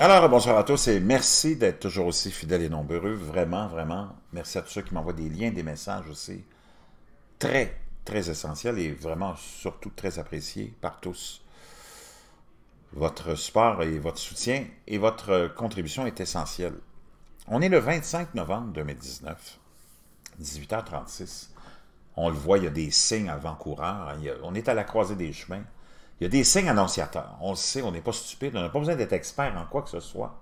Alors, bonsoir à tous et merci d'être toujours aussi fidèles et nombreux. Vraiment, vraiment, merci à tous ceux qui m'envoient des liens, des messages aussi. Très, très essentiel et vraiment surtout très apprécié par tous. Votre support et votre soutien et votre contribution est essentielle. On est le 25 novembre 2019, 18h36. On le voit, il y a des signes avant-coureurs. Hein. On est à la croisée des chemins. Il y a des signes annonciateurs. On le sait, on n'est pas stupide. On n'a pas besoin d'être expert en quoi que ce soit.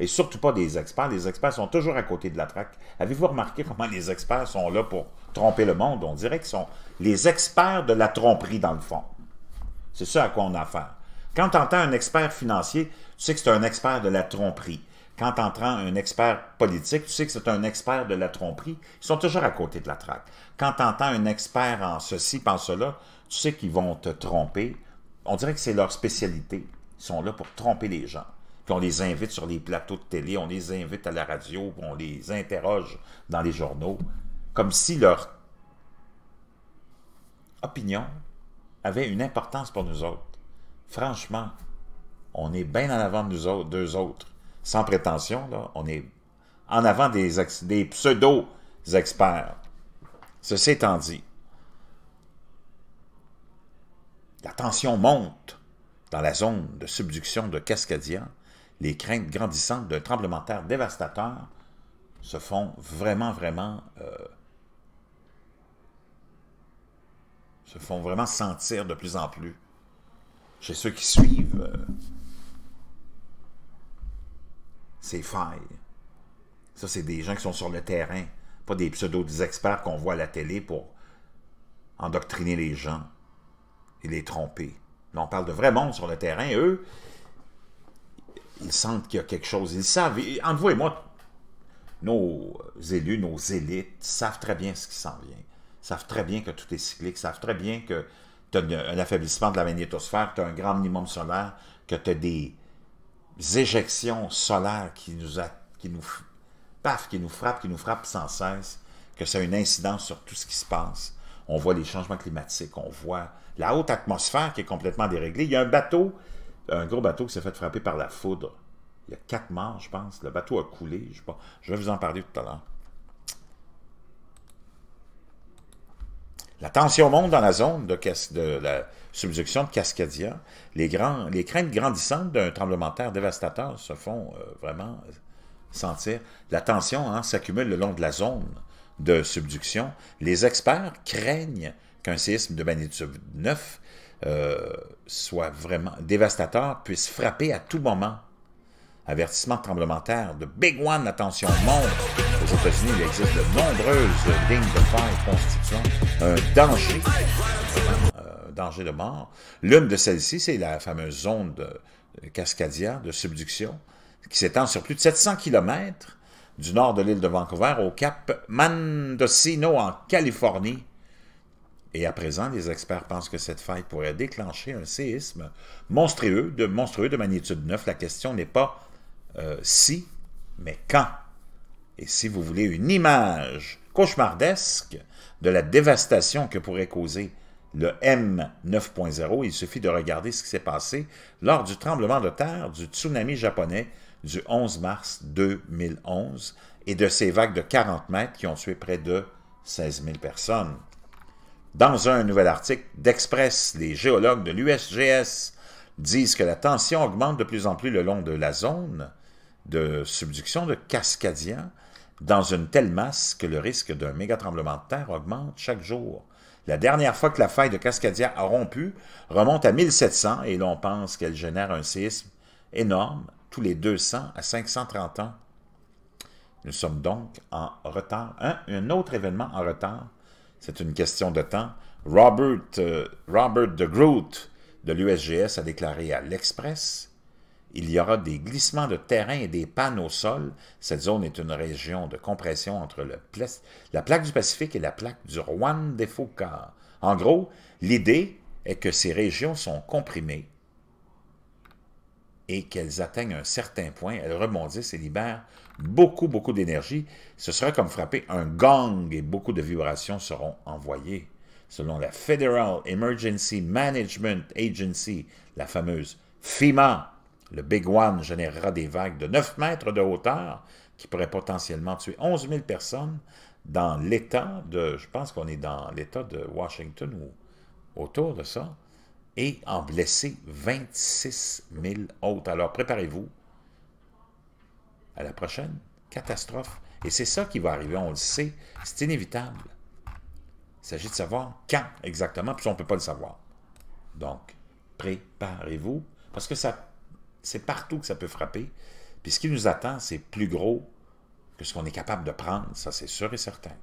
Et surtout pas des experts. Les experts sont toujours à côté de la traque. Avez-vous remarqué comment les experts sont là pour tromper le monde? On dirait qu'ils sont les experts de la tromperie, dans le fond. C'est ça à quoi on a affaire. Quand tu entends un expert financier, tu sais que c'est un expert de la tromperie. Quand tu entends un expert politique, tu sais que c'est un expert de la tromperie. Ils sont toujours à côté de la traque. Quand tu entends un expert en ceci, en cela, tu sais qu'ils vont te tromper on dirait que c'est leur spécialité. Ils sont là pour tromper les gens. Puis on les invite sur les plateaux de télé, on les invite à la radio, on les interroge dans les journaux, comme si leur opinion avait une importance pour nous autres. Franchement, on est bien en avant de nous autres, deux autres. Sans prétention, là, on est en avant des, des pseudo-experts. Ceci étant dit, La tension monte dans la zone de subduction de Cascadia. Les craintes grandissantes d'un tremblement de terre dévastateur se font vraiment, vraiment... Euh, se font vraiment sentir de plus en plus chez ceux qui suivent euh, ces failles. Ça, c'est des gens qui sont sur le terrain, pas des pseudo-experts qu'on voit à la télé pour endoctriner les gens il est trompé. Là, on parle de vrais mondes sur le terrain, eux, ils sentent qu'il y a quelque chose, ils savent. Et, entre vous et moi, nos euh, élus, nos élites savent très bien ce qui s'en vient, savent très bien que tout est cyclique, savent très bien que tu as un affaiblissement de la magnétosphère, tu as un grand minimum solaire, que tu as des éjections solaires qui nous, qui nous, paf, qui nous frappent, qui nous frappent sans cesse, que ça a une incidence sur tout ce qui se passe on voit les changements climatiques, on voit la haute atmosphère qui est complètement déréglée. Il y a un bateau, un gros bateau qui s'est fait frapper par la foudre. Il y a quatre morts, je pense. Le bateau a coulé. Je, je vais vous en parler tout à l'heure. La tension monte dans la zone de, de la subduction de Cascadia. Les, craintes grandissantes d'un tremblement de terre dévastateur se font euh, vraiment euh, sentir. La tension hein, s'accumule le long de la zone de subduction, les experts craignent qu'un séisme de magnitude 9 euh, soit vraiment dévastateur, puisse frapper à tout moment. Avertissement tremblementaire de Big One, attention, montre. Aux États-Unis, il existe de nombreuses lignes de fer constituant un danger, euh, danger de mort. L'une de celles-ci, c'est la fameuse zone de Cascadia de subduction qui s'étend sur plus de 700 km du nord de l'île de Vancouver au Cap Mendocino en Californie. Et à présent, les experts pensent que cette faille pourrait déclencher un séisme monstrueux de, monstrueux de magnitude 9. La question n'est pas euh, si, mais quand. Et si vous voulez une image cauchemardesque de la dévastation que pourrait causer le M9.0, il suffit de regarder ce qui s'est passé lors du tremblement de terre du tsunami japonais du 11 mars 2011 et de ces vagues de 40 mètres qui ont tué près de 16 000 personnes. Dans un nouvel article d'Express, les géologues de l'USGS disent que la tension augmente de plus en plus le long de la zone de subduction de Cascadia dans une telle masse que le risque d'un méga tremblement de terre augmente chaque jour. La dernière fois que la faille de Cascadia a rompu remonte à 1700 et l'on pense qu'elle génère un séisme énorme tous les 200 à 530 ans. Nous sommes donc en retard. Hein? Un autre événement en retard, c'est une question de temps. Robert, euh, Robert de Groot de l'USGS a déclaré à l'Express il y aura des glissements de terrain et des pannes au sol. Cette zone est une région de compression entre le la plaque du Pacifique et la plaque du Juan de Fuca. En gros, l'idée est que ces régions sont comprimées et qu'elles atteignent un certain point, elles rebondissent et libèrent beaucoup, beaucoup d'énergie. Ce sera comme frapper un gong et beaucoup de vibrations seront envoyées. Selon la Federal Emergency Management Agency, la fameuse FEMA, le Big One générera des vagues de 9 mètres de hauteur qui pourraient potentiellement tuer 11 000 personnes dans l'État de, je pense qu'on est dans l'État de Washington ou autour de ça et en blesser 26 000 autres. Alors préparez-vous à la prochaine catastrophe. Et c'est ça qui va arriver, on le sait, c'est inévitable. Il s'agit de savoir quand exactement, puis on ne peut pas le savoir. Donc, préparez-vous, parce que c'est partout que ça peut frapper. Puis ce qui nous attend, c'est plus gros que ce qu'on est capable de prendre, ça c'est sûr et certain.